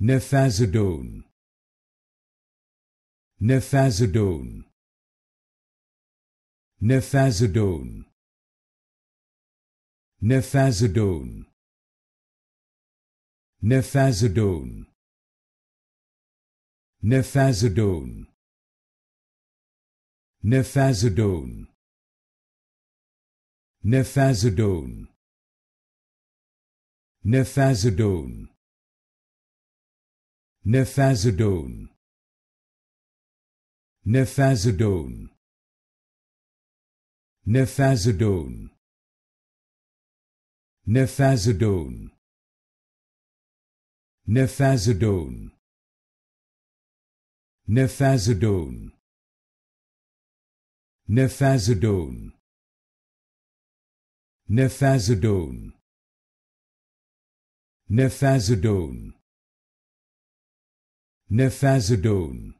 Nefazodone. Nefazodone. Nefazodone. Nefazodone. Nefazodone. Nefazodone. Nefazodone. Nefazodone. Nefazodone. Nefazodone. Nefazodone. Nefazodone. Nefazodone. Nefazodone. Nefazodone. Nefazodone. Nefazodone. Nefazodone. Nefazodone